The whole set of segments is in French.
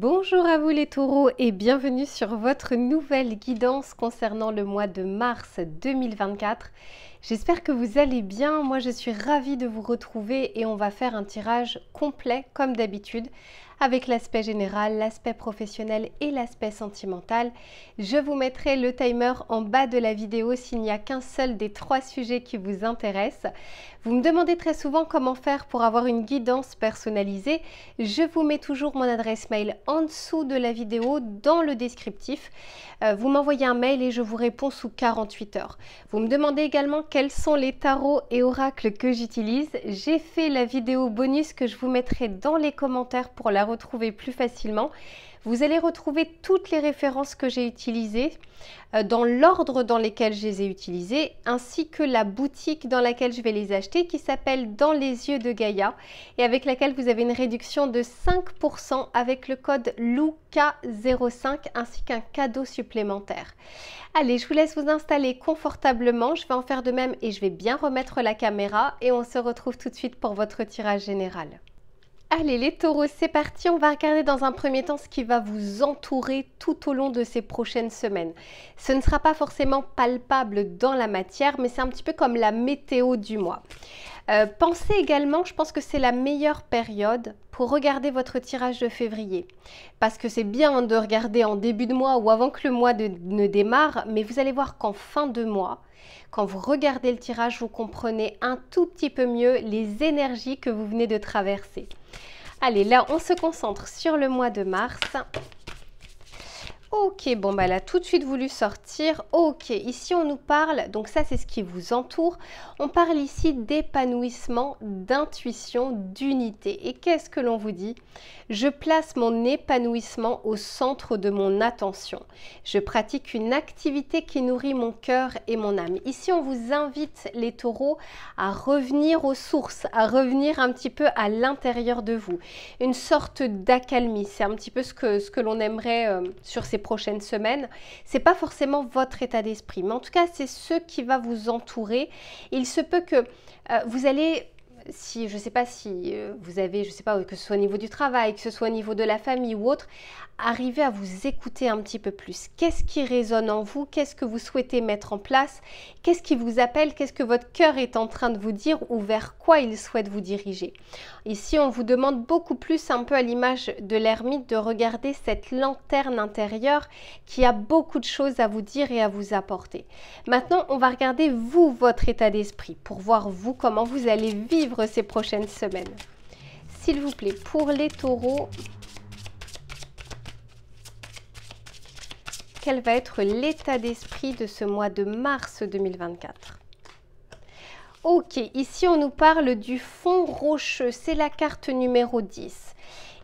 Bonjour à vous les taureaux et bienvenue sur votre nouvelle guidance concernant le mois de mars 2024. J'espère que vous allez bien, moi je suis ravie de vous retrouver et on va faire un tirage complet comme d'habitude avec l'aspect général, l'aspect professionnel et l'aspect sentimental. Je vous mettrai le timer en bas de la vidéo s'il n'y a qu'un seul des trois sujets qui vous intéressent. Vous me demandez très souvent comment faire pour avoir une guidance personnalisée. Je vous mets toujours mon adresse mail en dessous de la vidéo dans le descriptif. Euh, vous m'envoyez un mail et je vous réponds sous 48 heures. Vous me demandez également quels sont les tarots et oracles que j'utilise. J'ai fait la vidéo bonus que je vous mettrai dans les commentaires pour la retrouver plus facilement. Vous allez retrouver toutes les références que j'ai utilisées euh, dans l'ordre dans lequel je les ai utilisées, ainsi que la boutique dans laquelle je vais les acheter qui s'appelle Dans les yeux de Gaïa et avec laquelle vous avez une réduction de 5% avec le code LUCA05 ainsi qu'un cadeau supplémentaire. Allez, je vous laisse vous installer confortablement, je vais en faire de même et je vais bien remettre la caméra et on se retrouve tout de suite pour votre tirage général. Allez les taureaux, c'est parti, on va regarder dans un premier temps ce qui va vous entourer tout au long de ces prochaines semaines. Ce ne sera pas forcément palpable dans la matière, mais c'est un petit peu comme la météo du mois. Euh, pensez également, je pense que c'est la meilleure période pour regarder votre tirage de février. Parce que c'est bien de regarder en début de mois ou avant que le mois ne démarre, mais vous allez voir qu'en fin de mois, quand vous regardez le tirage, vous comprenez un tout petit peu mieux les énergies que vous venez de traverser. Allez, là, on se concentre sur le mois de mars. Ok, bon bah elle a tout de suite voulu sortir. Ok, ici on nous parle, donc ça c'est ce qui vous entoure. On parle ici d'épanouissement, d'intuition, d'unité. Et qu'est-ce que l'on vous dit Je place mon épanouissement au centre de mon attention. Je pratique une activité qui nourrit mon cœur et mon âme. Ici on vous invite les taureaux à revenir aux sources, à revenir un petit peu à l'intérieur de vous. Une sorte d'accalmie, c'est un petit peu ce que, ce que l'on aimerait euh, sur ces prochaines semaines. C'est pas forcément votre état d'esprit, mais en tout cas, c'est ce qui va vous entourer. Il se peut que euh, vous allez si, je ne sais pas si euh, vous avez, je ne sais pas, que ce soit au niveau du travail, que ce soit au niveau de la famille ou autre, arrivez à vous écouter un petit peu plus. Qu'est-ce qui résonne en vous Qu'est-ce que vous souhaitez mettre en place Qu'est-ce qui vous appelle Qu'est-ce que votre cœur est en train de vous dire ou vers quoi il souhaite vous diriger Ici, on vous demande beaucoup plus, un peu à l'image de l'ermite, de regarder cette lanterne intérieure qui a beaucoup de choses à vous dire et à vous apporter. Maintenant, on va regarder vous, votre état d'esprit, pour voir vous comment vous allez vivre ces prochaines semaines. S'il vous plaît, pour les taureaux, quel va être l'état d'esprit de ce mois de mars 2024 Ok, ici on nous parle du fond rocheux, c'est la carte numéro 10.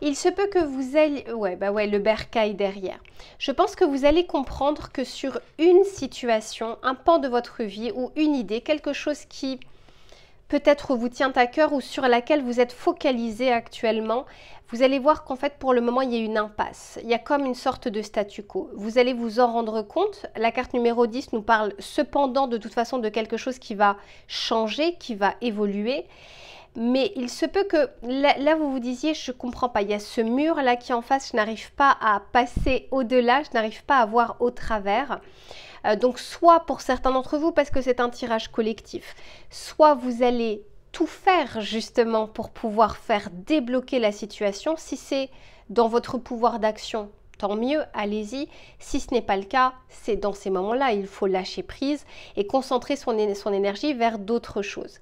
Il se peut que vous ayez... Ouais, bah ouais, le bercail derrière. Je pense que vous allez comprendre que sur une situation, un pan de votre vie ou une idée, quelque chose qui peut-être vous tient à cœur ou sur laquelle vous êtes focalisé actuellement, vous allez voir qu'en fait pour le moment il y a une impasse, il y a comme une sorte de statu quo. Vous allez vous en rendre compte, la carte numéro 10 nous parle cependant de toute façon de quelque chose qui va changer, qui va évoluer. Mais il se peut que là, vous vous disiez je comprends pas, il y a ce mur là qui en face, je n'arrive pas à passer au-delà, je n'arrive pas à voir au travers. Euh, donc soit pour certains d'entre vous parce que c'est un tirage collectif, soit vous allez tout faire justement pour pouvoir faire débloquer la situation. Si c'est dans votre pouvoir d'action, tant mieux, allez-y. Si ce n'est pas le cas, c'est dans ces moments-là, il faut lâcher prise et concentrer son, son énergie vers d'autres choses.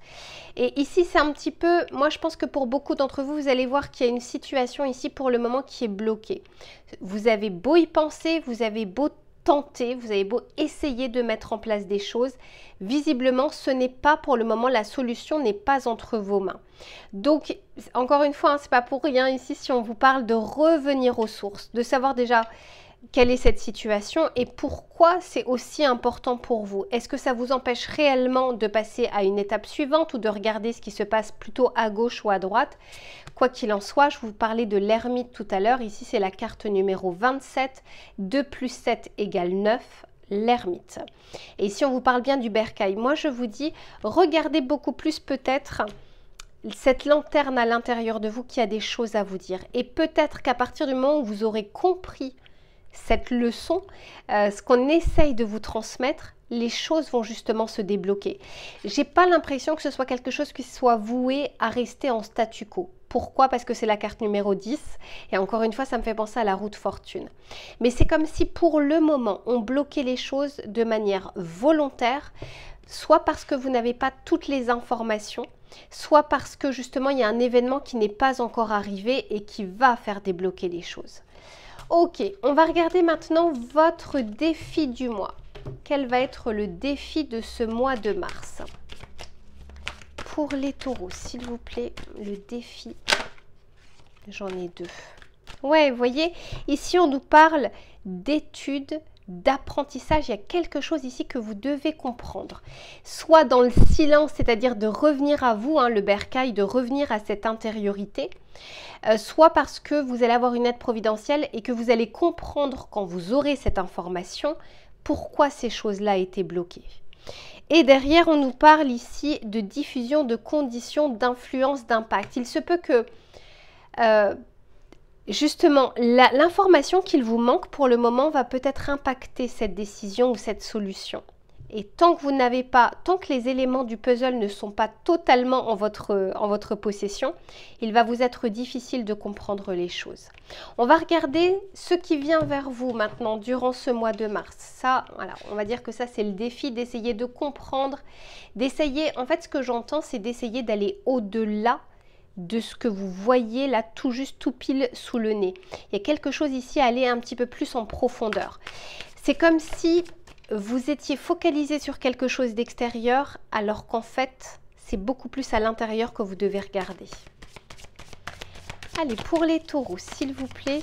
Et ici, c'est un petit peu, moi je pense que pour beaucoup d'entre vous, vous allez voir qu'il y a une situation ici pour le moment qui est bloquée. Vous avez beau y penser, vous avez beau tenter, vous avez beau essayer de mettre en place des choses, visiblement ce n'est pas pour le moment, la solution n'est pas entre vos mains. Donc encore une fois, ce hein, c'est pas pour rien ici si on vous parle de revenir aux sources, de savoir déjà quelle est cette situation et pourquoi c'est aussi important pour vous. Est-ce que ça vous empêche réellement de passer à une étape suivante ou de regarder ce qui se passe plutôt à gauche ou à droite Quoi qu'il en soit, je vous parlais de l'ermite tout à l'heure. Ici, c'est la carte numéro 27. 2 plus 7 égale 9 l'ermite. Et si on vous parle bien du bercail. Moi, je vous dis, regardez beaucoup plus peut-être cette lanterne à l'intérieur de vous qui a des choses à vous dire. Et peut-être qu'à partir du moment où vous aurez compris cette leçon, euh, ce qu'on essaye de vous transmettre, les choses vont justement se débloquer. J'ai pas l'impression que ce soit quelque chose qui soit voué à rester en statu quo. Pourquoi Parce que c'est la carte numéro 10 et encore une fois ça me fait penser à la route fortune. Mais c'est comme si pour le moment on bloquait les choses de manière volontaire, soit parce que vous n'avez pas toutes les informations, soit parce que justement il y a un événement qui n'est pas encore arrivé et qui va faire débloquer les choses. Ok, on va regarder maintenant votre défi du mois. Quel va être le défi de ce mois de mars Pour les taureaux, s'il vous plaît, le défi. J'en ai deux. Ouais, vous voyez, ici on nous parle d'études, d'apprentissage, il y a quelque chose ici que vous devez comprendre. Soit dans le silence, c'est-à-dire de revenir à vous, hein, le bercail, de revenir à cette intériorité, euh, soit parce que vous allez avoir une aide providentielle et que vous allez comprendre quand vous aurez cette information pourquoi ces choses-là étaient bloquées. Et derrière, on nous parle ici de diffusion de conditions d'influence, d'impact. Il se peut que euh, justement, l'information qu'il vous manque pour le moment va peut-être impacter cette décision ou cette solution. Et tant que vous n'avez pas, tant que les éléments du puzzle ne sont pas totalement en votre, en votre possession, il va vous être difficile de comprendre les choses. On va regarder ce qui vient vers vous maintenant durant ce mois de mars. Ça, voilà, on va dire que ça c'est le défi d'essayer de comprendre, d'essayer, en fait ce que j'entends c'est d'essayer d'aller au-delà de ce que vous voyez là tout juste tout pile sous le nez. Il y a quelque chose ici à aller un petit peu plus en profondeur. C'est comme si vous étiez focalisé sur quelque chose d'extérieur alors qu'en fait c'est beaucoup plus à l'intérieur que vous devez regarder. Allez, pour les taureaux, s'il vous plaît.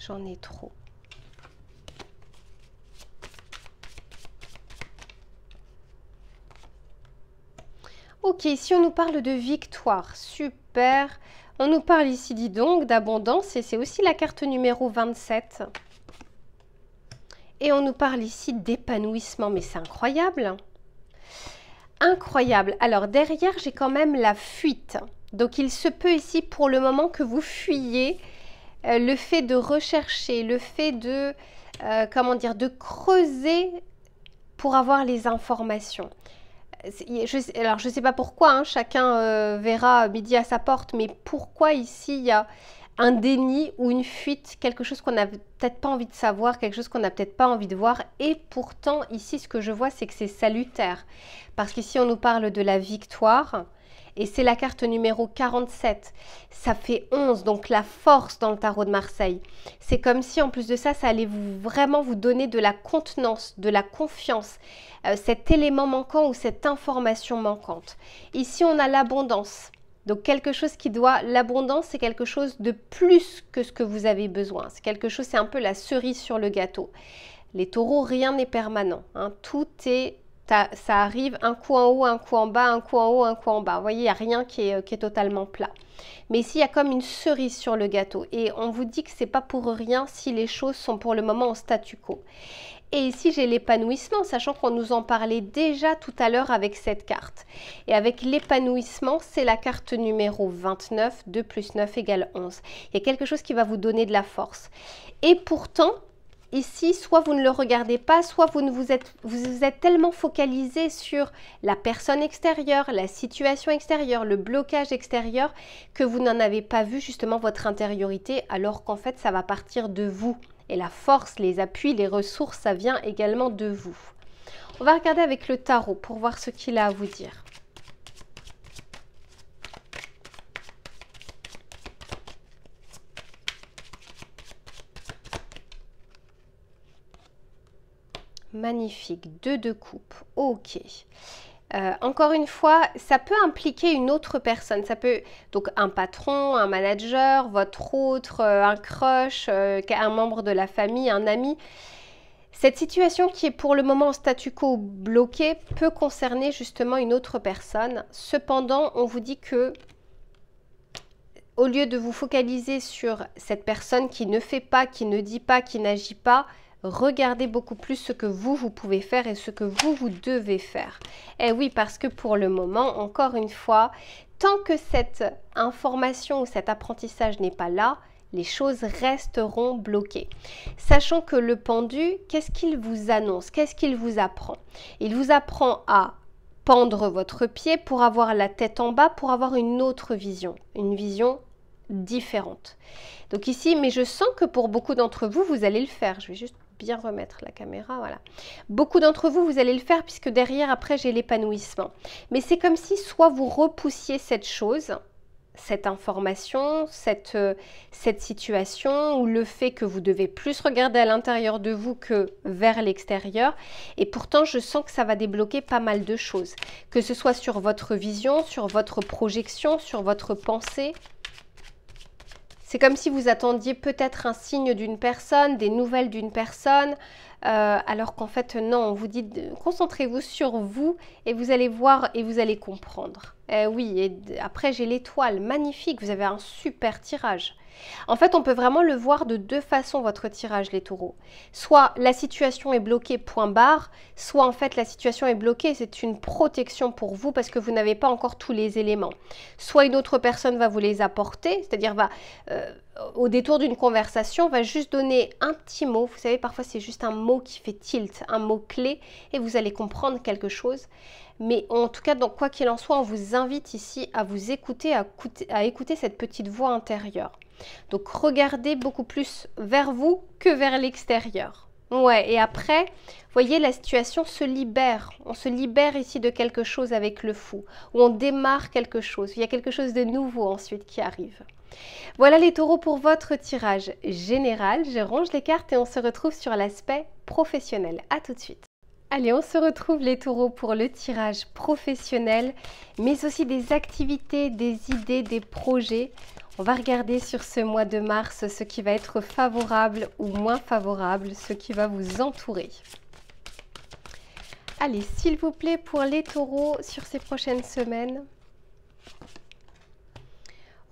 J'en ai trop. Ok, si on nous parle de victoire, super. On nous parle ici, dis donc, d'abondance et c'est aussi la carte numéro 27. Et on nous parle ici d'épanouissement, mais c'est incroyable. Incroyable. Alors derrière, j'ai quand même la fuite. Donc il se peut ici pour le moment que vous fuyez, euh, le fait de rechercher, le fait de, euh, comment dire, de creuser pour avoir les informations je, alors je ne sais pas pourquoi, hein, chacun euh, verra midi à sa porte, mais pourquoi ici il y a un déni ou une fuite, quelque chose qu'on n'a peut-être pas envie de savoir, quelque chose qu'on n'a peut-être pas envie de voir. Et pourtant, ici, ce que je vois, c'est que c'est salutaire. Parce qu'ici, on nous parle de la victoire, et c'est la carte numéro 47. Ça fait 11, donc la force dans le tarot de Marseille. C'est comme si en plus de ça, ça allait vraiment vous donner de la contenance, de la confiance, euh, cet élément manquant ou cette information manquante. Ici, on a l'abondance. Donc quelque chose qui doit, l'abondance, c'est quelque chose de plus que ce que vous avez besoin. C'est quelque chose, c'est un peu la cerise sur le gâteau. Les taureaux, rien n'est permanent. Hein. Tout est ça arrive un coup en haut, un coup en bas, un coup en haut, un coup en bas. Vous voyez, il n'y a rien euh, qui est, totalement plat. Mais ici, il y a comme une cerise sur le gâteau. Et on vous dit que c'est pas pour rien si les choses sont pour le moment en statu quo. Et ici, j'ai l'épanouissement, sachant qu'on nous en parlait déjà tout à l'heure avec cette carte. Et avec l'épanouissement, c'est la carte numéro 29, 2 plus 9 égale 11. Il y a quelque chose qui va vous donner de la force. Et pourtant, Ici, soit vous ne le regardez pas, soit vous ne vous êtes, vous êtes tellement focalisé sur la personne extérieure, la situation extérieure, le blocage extérieur, que vous n'en avez pas vu justement votre intériorité, alors qu'en fait, ça va partir de vous. Et la force, les appuis, les ressources, ça vient également de vous. On va regarder avec le tarot pour voir ce qu'il a à vous dire. Magnifique, deux de coupe. Ok. Euh, encore une fois, ça peut impliquer une autre personne. Ça peut donc un patron, un manager, votre autre, euh, un crush, euh, un membre de la famille, un ami. Cette situation qui est pour le moment en statu quo bloquée peut concerner justement une autre personne. Cependant, on vous dit que au lieu de vous focaliser sur cette personne qui ne fait pas, qui ne dit pas, qui n'agit pas, regardez beaucoup plus ce que vous, vous pouvez faire et ce que vous, vous devez faire. Et eh oui, parce que pour le moment, encore une fois, tant que cette information ou cet apprentissage n'est pas là, les choses resteront bloquées. Sachant que le pendu, qu'est-ce qu'il vous annonce Qu'est-ce qu'il vous apprend Il vous apprend à pendre votre pied pour avoir la tête en bas, pour avoir une autre vision, une vision différente. Donc ici, mais je sens que pour beaucoup d'entre vous, vous allez le faire. Je vais juste bien remettre la caméra, voilà. Beaucoup d'entre vous, vous allez le faire puisque derrière, après, j'ai l'épanouissement. Mais c'est comme si soit vous repoussiez cette chose, cette information, cette, euh, cette situation ou le fait que vous devez plus regarder à l'intérieur de vous que vers l'extérieur. Et pourtant, je sens que ça va débloquer pas mal de choses, que ce soit sur votre vision, sur votre projection, sur votre pensée, c'est comme si vous attendiez peut-être un signe d'une personne, des nouvelles d'une personne, euh, alors qu'en fait non, on vous dit concentrez-vous sur vous et vous allez voir et vous allez comprendre. Eh oui, et après j'ai l'étoile, magnifique, vous avez un super tirage. En fait, on peut vraiment le voir de deux façons, votre tirage, les taureaux. Soit la situation est bloquée, point barre, soit en fait la situation est bloquée, c'est une protection pour vous parce que vous n'avez pas encore tous les éléments. Soit une autre personne va vous les apporter, c'est-à-dire va... Euh, au détour d'une conversation, va juste donner un petit mot. Vous savez, parfois c'est juste un mot qui fait tilt, un mot clé, et vous allez comprendre quelque chose. Mais en tout cas, donc, quoi qu'il en soit, on vous invite ici à vous écouter, à écouter cette petite voix intérieure. Donc regardez beaucoup plus vers vous que vers l'extérieur. Ouais, et après, voyez, la situation se libère. On se libère ici de quelque chose avec le fou, ou on démarre quelque chose. Il y a quelque chose de nouveau ensuite qui arrive. Voilà les taureaux pour votre tirage général. Je range les cartes et on se retrouve sur l'aspect professionnel. A tout de suite. Allez, on se retrouve les taureaux pour le tirage professionnel, mais aussi des activités, des idées, des projets. On va regarder sur ce mois de mars ce qui va être favorable ou moins favorable, ce qui va vous entourer. Allez, s'il vous plaît, pour les taureaux sur ces prochaines semaines.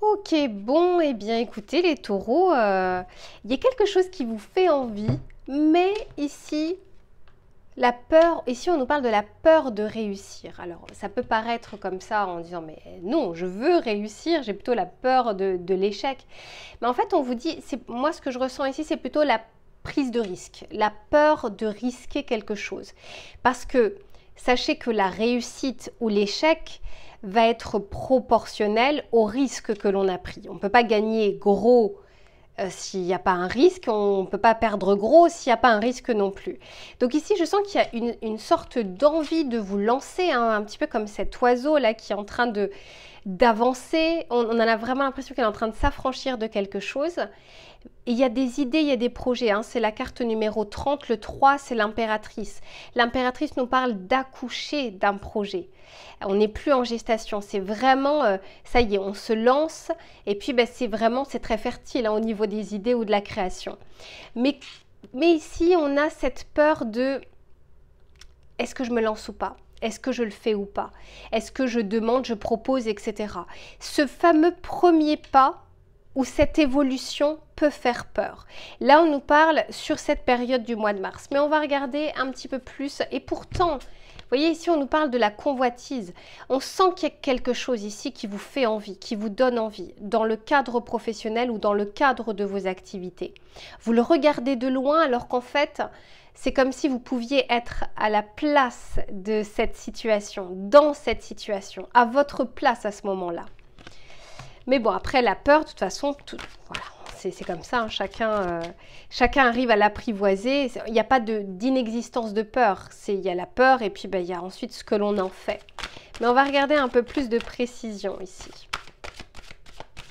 Ok, bon, et eh bien écoutez, les taureaux, euh, il y a quelque chose qui vous fait envie, mais ici, la peur, ici on nous parle de la peur de réussir. Alors ça peut paraître comme ça en disant mais non, je veux réussir, j'ai plutôt la peur de, l'échec. Mais en fait on vous dit, c'est moi ce que je ressens ici c'est plutôt la prise de risque, la peur de risquer quelque chose. Parce que sachez que la réussite ou l'échec va être proportionnel au risque que l'on a pris. On ne peut pas gagner gros euh, s'il n'y a pas un risque, on ne peut pas perdre gros s'il n'y a pas un risque non plus. Donc ici, je sens qu'il y a une, sorte d'envie de vous lancer, hein, un petit peu comme cet oiseau là qui est en train de, d'avancer. On, a vraiment l'impression qu'elle est en train de s'affranchir de quelque chose. il y a des idées, il y a des projets. Hein. C'est la carte numéro 30. Le 3, c'est l'impératrice. L'impératrice nous parle d'accoucher d'un projet. On n'est plus en gestation. C'est vraiment, euh, ça y est, on se lance. Et puis, ben, c'est vraiment, c'est très fertile hein, au niveau des idées ou de la création. Mais, mais ici, on a cette peur de est-ce que je me lance ou pas est-ce que je le fais ou pas Est-ce que je demande, je propose, etc. Ce fameux premier pas où cette évolution peut faire peur. Là, on nous parle sur cette période du mois de mars, mais on va regarder un petit peu plus. Et pourtant, vous voyez ici, on nous parle de la convoitise. On sent qu'il y a quelque chose ici qui vous fait envie, qui vous donne envie, dans le cadre professionnel ou dans le cadre de vos activités. Vous le regardez de loin alors qu'en fait, c'est comme si vous pouviez être à la place de cette situation, dans cette situation, à votre place à ce moment-là. Mais bon, après la peur, de toute façon, tout, voilà, c'est comme ça, hein. chacun, euh, chacun arrive à l'apprivoiser. Il n'y a pas d'inexistence de, peur. Il y a la peur et puis ben, il y a ensuite ce que l'on en fait. Mais on va regarder un peu plus de précision ici.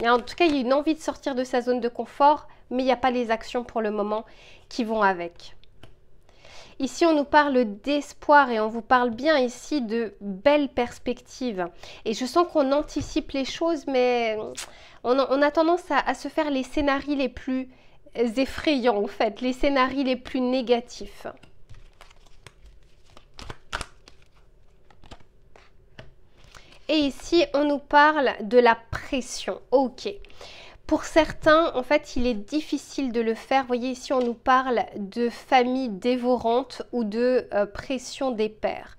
en tout cas, il y a une envie de sortir de sa zone de confort, mais il n'y a pas les actions pour le moment qui vont avec. Ici, on nous parle d'espoir et on vous parle bien ici de belles perspectives. Et je sens qu'on anticipe les choses, mais on a, tendance à, à, se faire les scénarios les plus effrayants, en fait, les scénarios les plus négatifs. Et ici, on nous parle de la pression. Ok. Pour certains, en fait, il est difficile de le faire. voyez, ici, on nous parle de famille dévorante ou de euh, pression des pères.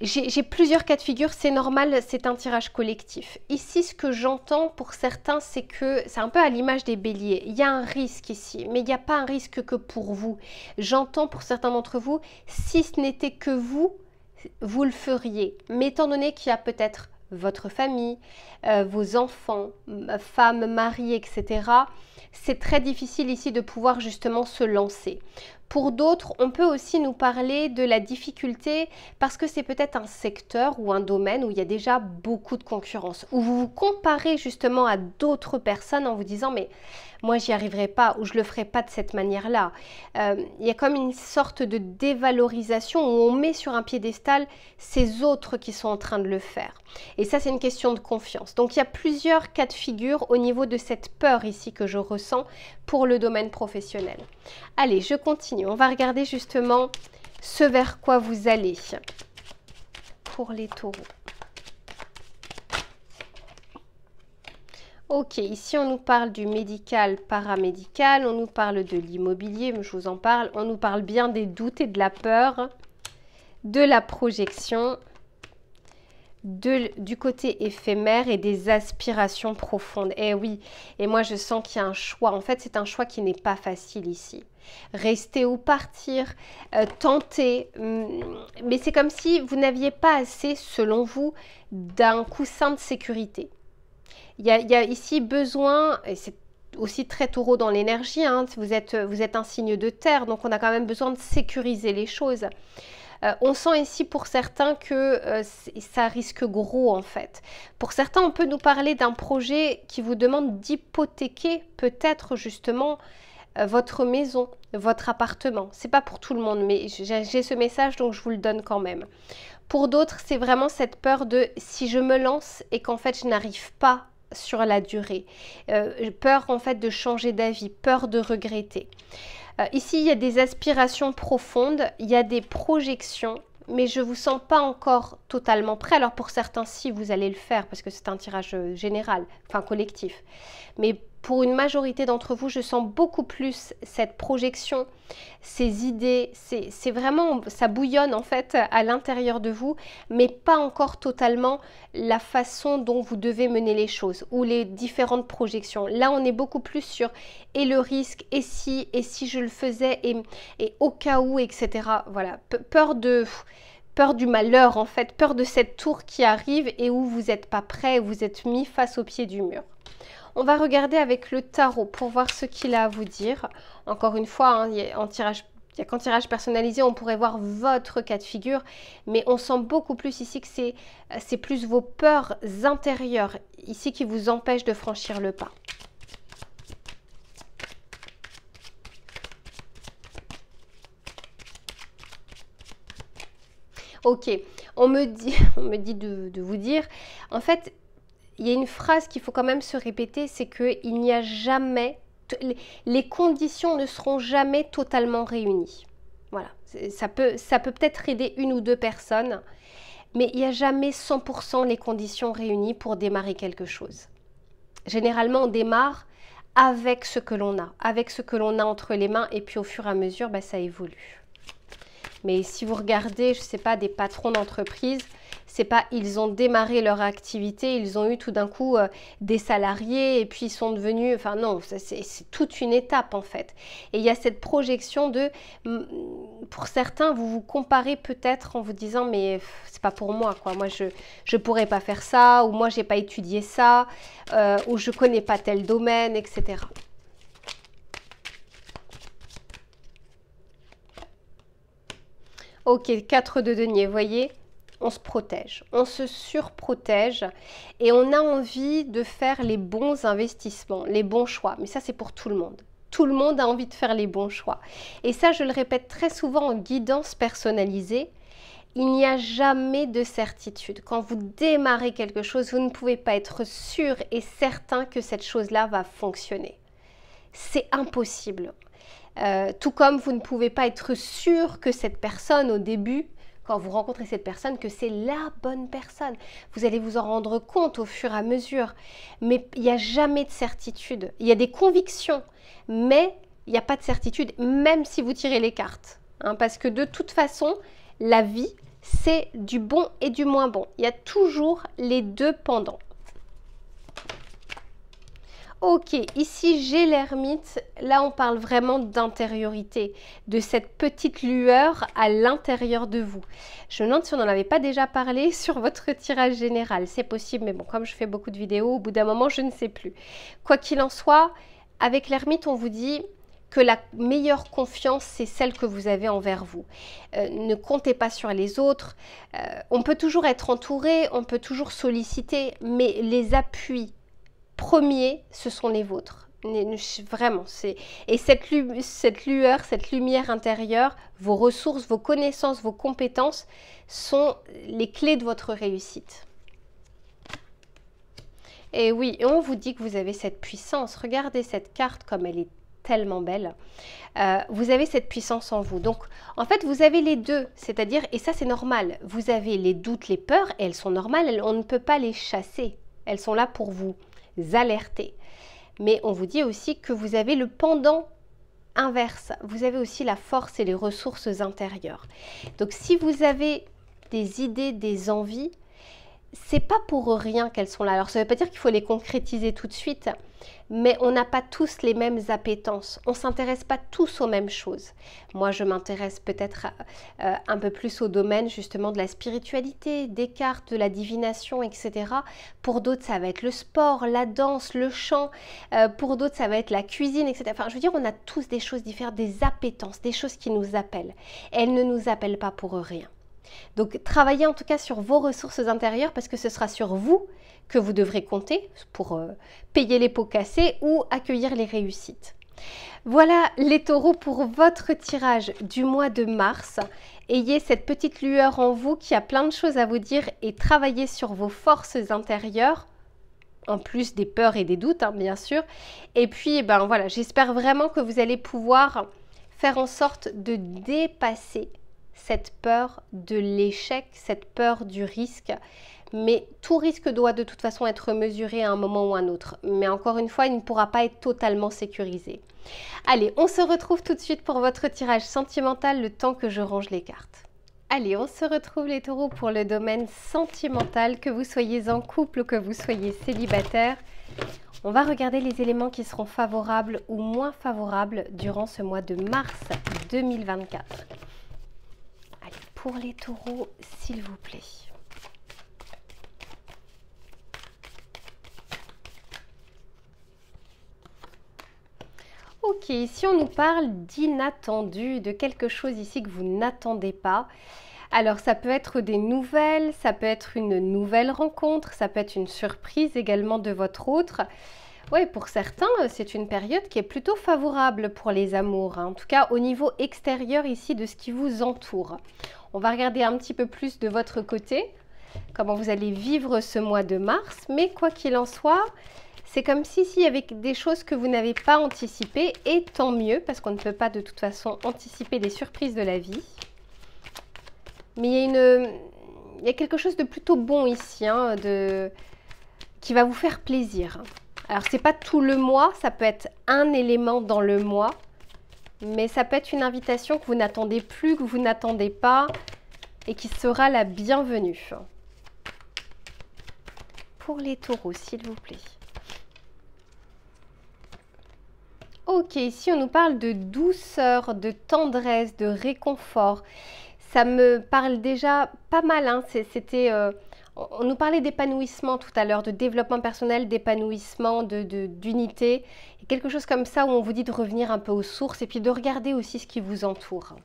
J'ai plusieurs cas de figure, c'est normal, c'est un tirage collectif. Ici, ce que j'entends pour certains, c'est que c'est un peu à l'image des béliers. Il y a un risque ici, mais il n'y a pas un risque que pour vous. J'entends pour certains d'entre vous, si ce n'était que vous, vous le feriez. Mais étant donné qu'il y a peut-être votre famille, euh, vos enfants, femmes, mari, etc. C'est très difficile ici de pouvoir justement se lancer. Pour d'autres, on peut aussi nous parler de la difficulté parce que c'est peut-être un secteur ou un domaine où il y a déjà beaucoup de concurrence, où vous vous comparez justement à d'autres personnes en vous disant mais moi j'y arriverai pas ou je le ferai pas de cette manière-là. Euh, il y a comme une sorte de dévalorisation où on met sur un piédestal ces autres qui sont en train de le faire. Et ça c'est une question de confiance. Donc il y a plusieurs cas de figure au niveau de cette peur ici que je ressens pour le domaine professionnel. Allez, je continue. On va regarder justement ce vers quoi vous allez pour les taureaux. Ok, ici on nous parle du médical, paramédical, on nous parle de l'immobilier, je vous en parle, on nous parle bien des doutes et de la peur, de la projection du côté éphémère et des aspirations profondes. Eh oui, et moi je sens qu'il y a un choix. En fait, c'est un choix qui n'est pas facile ici. Rester ou partir, euh, tenter, hmm, mais c'est comme si vous n'aviez pas assez, selon vous, d'un coussin de sécurité. Il y a, ici besoin, et c'est aussi très taureau dans l'énergie, hein, vous, êtes, vous êtes un signe de terre, donc on a quand même besoin de sécuriser les choses. Euh, on sent ici pour certains que euh, ça risque gros en fait. Pour certains, on peut nous parler d'un projet qui vous demande d'hypothéquer peut-être justement euh, votre maison, votre appartement. C'est pas pour tout le monde, mais j'ai ce message donc je vous le donne quand même. Pour d'autres, c'est vraiment cette peur de si je me lance et qu'en fait je n'arrive pas sur la durée. peur en fait de changer d'avis, peur de regretter. Euh, ici, il y a des aspirations profondes, il y a des projections, mais je ne vous sens pas encore totalement prêt. Alors pour certains, si, vous allez le faire, parce que c'est un tirage euh, général, enfin collectif. Mais pour une majorité d'entre vous, je sens beaucoup plus cette projection, ces idées, c'est vraiment, ça bouillonne en fait à l'intérieur de vous, mais pas encore totalement la façon dont vous devez mener les choses ou les différentes projections. Là, on est beaucoup plus sur et le risque, et si, et si je le faisais, et, et au cas où, etc. Voilà, peur de peur du malheur en fait, peur de cette tour qui arrive et où vous n'êtes pas prêt, vous êtes mis face au pied du mur. On va regarder avec le tarot pour voir ce qu'il a à vous dire. Encore une fois, hein, en tirage il n'y a qu'en tirage personnalisé, on pourrait voir votre cas de figure, mais on sent beaucoup plus ici que c'est euh, plus vos peurs intérieures ici qui vous empêchent de franchir le pas. Ok, on me dit, on me dit de vous dire, en fait, il y a une phrase qu'il faut quand même se répéter, c'est qu'il n'y a jamais, les conditions ne seront jamais totalement réunies. Voilà, ça peut ça peut peut-être aider une ou deux personnes, mais il n'y a jamais 100% les conditions réunies pour démarrer quelque chose. Généralement, on démarre avec ce que l'on a, avec ce que l'on a entre les mains, et puis au fur et à mesure, bah, ça évolue. Mais si vous regardez, je ne sais pas, des patrons d'entreprise, c'est pas ils ont démarré leur activité, ils ont eu tout d'un coup euh, des salariés et puis ils sont devenus. Enfin non, c'est toute une étape en fait. Et il y a cette projection de, pour certains, vous vous comparez peut-être en vous disant mais c'est pas pour moi quoi. Moi je je pourrais pas faire ça ou moi j'ai pas étudié ça euh, ou je connais pas tel domaine, etc. Ok, 4 de denier, voyez on se protège, on se surprotège et on a envie de faire les bons investissements, les bons choix. Mais ça, c'est pour tout le monde tout le monde a envie de faire les bons choix. Et ça, je le répète très souvent en guidance personnalisée, il n'y a jamais de certitude. Quand vous démarrez quelque chose, vous ne pouvez pas être sûr et certain que cette chose-là va fonctionner. C'est impossible. Euh, tout comme vous ne pouvez pas être sûr que cette personne au début vous rencontrez cette personne que c'est la bonne personne. Vous allez vous en rendre compte au fur et à mesure. Mais il n'y a jamais de certitude. Il y a des convictions, mais il n'y a pas de certitude, même si vous tirez les cartes. Hein, parce que de toute façon, la vie, c'est du bon et du moins bon. Il y a toujours les deux pendants. Ok, ici j'ai l'ermite. Là, on parle vraiment d'intériorité, de cette petite lueur à l'intérieur de vous. Je me demande si on n'en avait pas déjà parlé sur votre tirage général. C'est possible, mais bon, comme je fais beaucoup de vidéos, au bout d'un moment, je ne sais plus. Quoi qu'il en soit, avec l'ermite, on vous dit que la meilleure confiance, c'est celle que vous avez envers vous. Euh, ne comptez pas sur les autres. Euh, on peut toujours être entouré, on peut toujours solliciter, mais les appuis premiers, ce sont les vôtres. Vraiment, c'est et cette, cette lueur, cette lumière intérieure, vos ressources, vos connaissances, vos compétences sont les clés de votre réussite. Et oui, on vous dit que vous avez cette puissance. Regardez cette carte comme elle est tellement belle. Euh, vous avez cette puissance en vous. Donc, en fait, vous avez les deux. C'est-à-dire, et ça c'est normal, vous avez les doutes, les peurs, et elles sont normales, on ne peut pas les chasser. Elles sont là pour vous alerter. Mais on vous dit aussi que vous avez le pendant inverse. Vous avez aussi la force et les ressources intérieures. Donc si vous avez des idées, des envies, c'est pas pour rien qu'elles sont là. Alors ça ne veut pas dire qu'il faut les concrétiser tout de suite, mais on n'a pas tous les mêmes appétences. On s'intéresse pas tous aux mêmes choses. Moi, je m'intéresse peut-être euh, euh, un peu plus au domaine justement de la spiritualité, des cartes, de la divination, etc. Pour d'autres, ça va être le sport, la danse, le chant. Euh, pour d'autres, ça va être la cuisine, etc. Enfin, je veux dire, on a tous des choses différentes, des appétences, des choses qui nous appellent. Elles ne nous appellent pas pour rien. Donc travaillez en tout cas sur vos ressources intérieures parce que ce sera sur vous que vous devrez compter pour euh, payer les pots cassés ou accueillir les réussites. Voilà les taureaux pour votre tirage du mois de mars. Ayez cette petite lueur en vous qui a plein de choses à vous dire et travaillez sur vos forces intérieures en plus des peurs et des doutes, hein, bien sûr. Et puis, eh ben voilà, j'espère vraiment que vous allez pouvoir faire en sorte de dépasser cette peur de l'échec, cette peur du risque. Mais tout risque doit de toute façon être mesuré à un moment ou à un autre. Mais encore une fois, il ne pourra pas être totalement sécurisé. Allez, on se retrouve tout de suite pour votre tirage sentimental le temps que je range les cartes. Allez, on se retrouve les taureaux pour le domaine sentimental, que vous soyez en couple ou que vous soyez célibataire. On va regarder les éléments qui seront favorables ou moins favorables durant ce mois de mars 2024 pour les taureaux, s'il vous plaît. Ok, ici on nous parle d'inattendu, de quelque chose ici que vous n'attendez pas. Alors ça peut être des nouvelles, ça peut être une nouvelle rencontre, ça peut être une surprise également de votre autre. Oui, pour certains, euh, c'est une période qui est plutôt favorable pour les amours, hein. en tout cas au niveau extérieur ici de ce qui vous entoure. On va regarder un petit peu plus de votre côté, comment vous allez vivre ce mois de mars. Mais quoi qu'il en soit, c'est comme si s'il y avait des choses que vous n'avez pas anticipées, et tant mieux, parce qu'on ne peut pas de toute façon anticiper les surprises de la vie. Mais il y a, une, il quelque chose de plutôt bon ici, hein, de, qui va vous faire plaisir. Alors, ce n'est pas tout le mois, ça peut être un élément dans le mois, mais ça peut être une invitation que vous n'attendez plus, que vous n'attendez pas et qui sera la bienvenue. Pour les taureaux, s'il vous plaît. Ok, ici on nous parle de douceur, de tendresse, de réconfort. Ça me parle déjà pas mal. Hein. C'était euh, on nous parlait d'épanouissement tout à l'heure, de développement personnel, d'épanouissement, d'unité. De, quelque chose comme ça où on vous dit de revenir un peu aux sources et puis de regarder aussi ce qui vous entoure.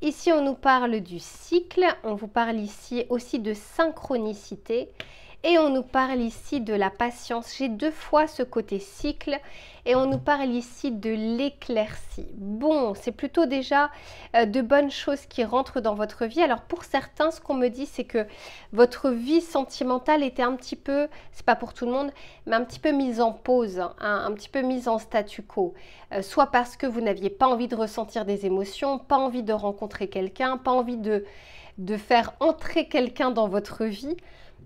Ici, on nous parle du cycle. On vous parle ici aussi de synchronicité. Et on nous parle ici de la patience. J'ai deux fois ce côté cycle et on nous parle ici de l'éclaircie. Bon, c'est plutôt déjà euh, de bonnes choses qui rentrent dans votre vie. Alors pour certains, ce qu'on me dit, c'est que votre vie sentimentale était un petit peu, c'est pas pour tout le monde, mais un petit peu mise en pause, hein, un petit peu mise en statu quo. Euh, soit parce que vous n'aviez pas envie de ressentir des émotions, pas envie de rencontrer quelqu'un, pas envie de faire entrer quelqu'un dans votre vie.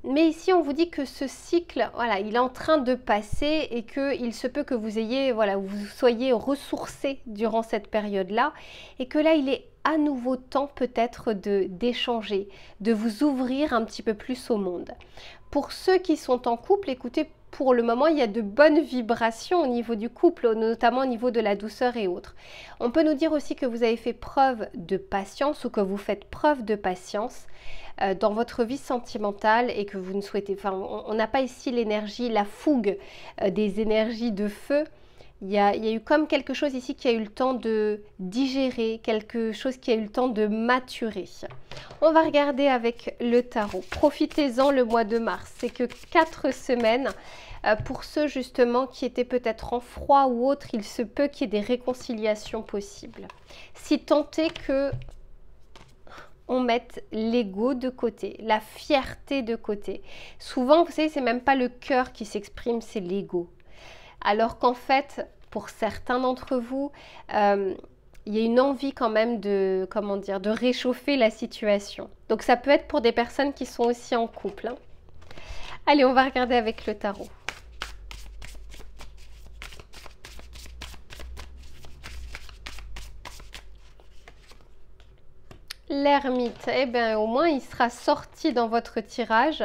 Mais ici, on vous dit que ce cycle, voilà, il est en train de passer et qu'il se peut que vous ayez, voilà, vous soyez ressourcé durant cette période-là et que là, il est à nouveau temps peut-être de d'échanger, de vous ouvrir un petit peu plus au monde. Pour ceux qui sont en couple, écoutez, pour le moment, il y a de bonnes vibrations au niveau du couple, notamment au niveau de la douceur et autres. On peut nous dire aussi que vous avez fait preuve de patience ou que vous faites preuve de patience euh, dans votre vie sentimentale et que vous ne souhaitez, enfin on n'a pas ici l'énergie, la fougue euh, des énergies de feu. Il y, a, eu comme quelque chose ici qui a eu le temps de digérer, quelque chose qui a eu le temps de maturer. On va regarder avec le tarot. Profitez-en le mois de mars. C'est que quatre semaines. Euh, pour ceux justement qui étaient peut-être en froid ou autre, il se peut qu'il y ait des réconciliations possibles. Si tant est que on met l'ego de côté, la fierté de côté. Souvent, vous savez, c'est même pas le cœur qui s'exprime, c'est l'ego. Alors qu'en fait, pour certains d'entre vous, euh, il y a une envie quand même de, comment dire, de réchauffer la situation. Donc ça peut être pour des personnes qui sont aussi en couple. Hein. Allez, on va regarder avec le tarot. l'ermite. Eh bien, au moins, il sera sorti dans votre tirage.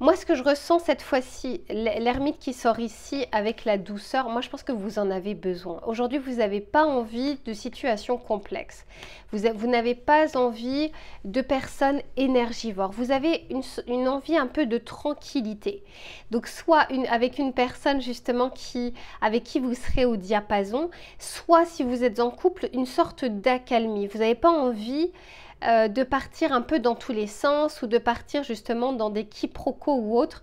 Moi, ce que je ressens cette fois-ci, l'ermite qui sort ici avec la douceur, moi, je pense que vous en avez besoin. Aujourd'hui, vous n'avez pas envie de situations complexes. Vous, n'avez pas envie de personnes énergivores. Vous avez une, envie un peu de tranquillité. Donc, soit avec une personne justement qui, avec qui vous serez au diapason, soit si vous êtes en couple, une sorte d'accalmie. Vous n'avez pas envie euh, de partir un peu dans tous les sens ou de partir justement dans des quiproquos ou autres.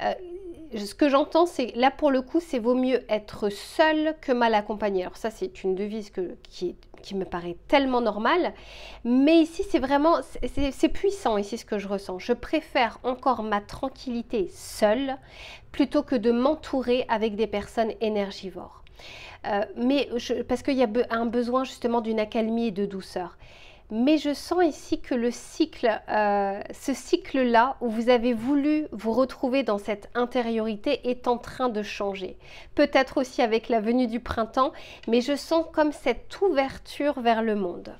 Euh, ce que j'entends, c'est là pour le coup, c'est vaut mieux être seul que mal accompagné. Alors ça, c'est une devise qui, me paraît tellement normale, mais ici, c'est vraiment, c'est puissant ici ce que je ressens. Je préfère encore ma tranquillité seule plutôt que de m'entourer avec des personnes énergivores. Euh, mais parce qu'il y a un besoin justement d'une accalmie et de douceur mais je sens ici que le cycle, euh, ce cycle-là où vous avez voulu vous retrouver dans cette intériorité est en train de changer. Peut-être aussi avec la venue du printemps, mais je sens comme cette ouverture vers le monde.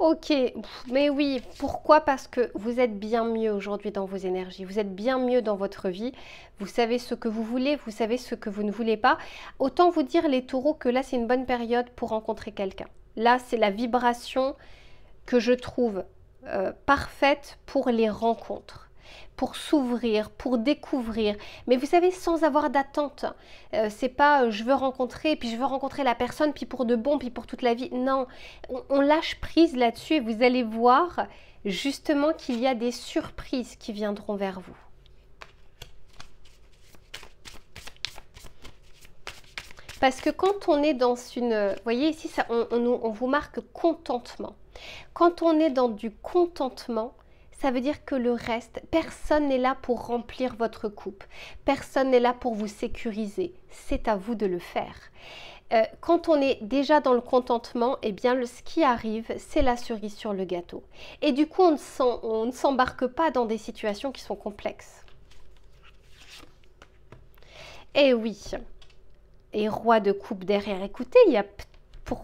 Ok, mais oui, pourquoi Parce que vous êtes bien mieux aujourd'hui dans vos énergies, vous êtes bien mieux dans votre vie, vous savez ce que vous voulez, vous savez ce que vous ne voulez pas. Autant vous dire les taureaux que là c'est une bonne période pour rencontrer quelqu'un. Là c'est la vibration que je trouve euh, parfaite pour les rencontres pour s'ouvrir, pour découvrir. Mais vous savez, sans avoir d'attente. Euh, c'est pas euh, je veux rencontrer, puis je veux rencontrer la personne, puis pour de bon, puis pour toute la vie. Non, on, lâche prise là-dessus et vous allez voir justement qu'il y a des surprises qui viendront vers vous. Parce que quand on est dans une... Euh, vous voyez ici, ça, on vous marque contentement. Quand on est dans du contentement, ça veut dire que le reste, personne n'est là pour remplir votre coupe, personne n'est là pour vous sécuriser, c'est à vous de le faire. Euh, quand on est déjà dans le contentement, eh bien, le, ce qui arrive, c'est la cerise sur le gâteau. Et du coup, on ne s'embarque pas dans des situations qui sont complexes. Eh oui, et roi de coupe derrière. Écoutez, il y a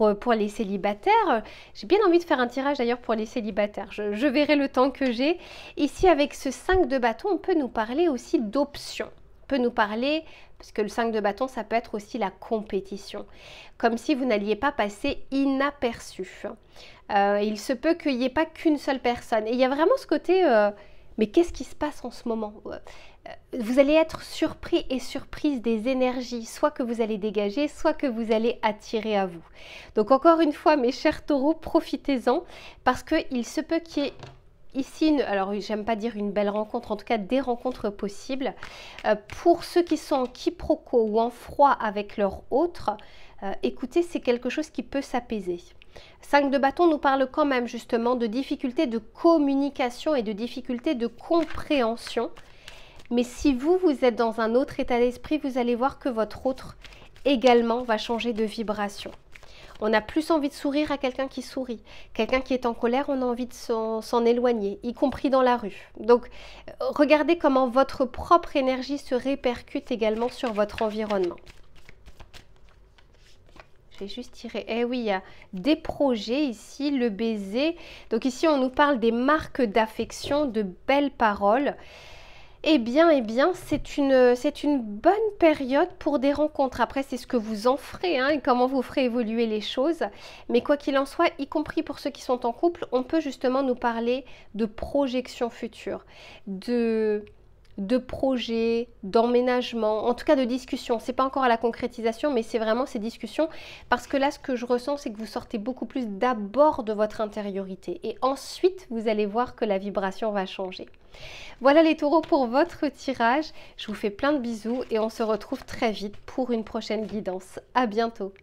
euh, pour, les célibataires. J'ai bien envie de faire un tirage d'ailleurs pour les célibataires. Je, verrai le temps que j'ai. Ici, avec ce 5 de bâton, on peut nous parler aussi d'options on peut nous parler, parce que le 5 de bâton, ça peut être aussi la compétition, comme si vous n'alliez pas passer inaperçu. Euh, il se peut qu'il n'y ait pas qu'une seule personne. Et il y a vraiment ce côté, euh, mais qu'est-ce qui se passe en ce moment euh, vous allez être surpris et surprise des énergies, soit que vous allez dégager, soit que vous allez attirer à vous. Donc encore une fois, mes chers taureaux, profitez-en parce qu'il se peut qu'il y ait ici, alors j'aime pas dire une belle rencontre, en tout cas des rencontres possibles. Euh, pour ceux qui sont en quiproquo ou en froid avec leur autre, euh, écoutez, c'est quelque chose qui peut s'apaiser. 5 de bâton nous parle quand même justement de difficultés de communication et de difficultés de compréhension. Mais si vous, vous êtes dans un autre état d'esprit, vous allez voir que votre autre également va changer de vibration. On a plus envie de sourire à quelqu'un qui sourit. Quelqu'un qui est en colère, on a envie de s'en éloigner, y compris dans la rue. Donc, regardez comment votre propre énergie se répercute également sur votre environnement. Je vais juste tirer. Eh oui, il y a des projets ici, le baiser. Donc ici, on nous parle des marques d'affection, de belles paroles eh bien, eh bien, c'est une, c'est une bonne période pour des rencontres. Après, c'est ce que vous en ferez hein, et comment vous ferez évoluer les choses. Mais quoi qu'il en soit, y compris pour ceux qui sont en couple, on peut justement nous parler de projections futures, de de projets, d'emménagement, en tout cas de Ce n'est pas encore à la concrétisation, mais c'est vraiment ces discussions parce que là, ce que je ressens, c'est que vous sortez beaucoup plus d'abord de votre intériorité et ensuite vous allez voir que la vibration va changer. Voilà les taureaux pour votre tirage. Je vous fais plein de bisous et on se retrouve très vite pour une prochaine guidance. À bientôt.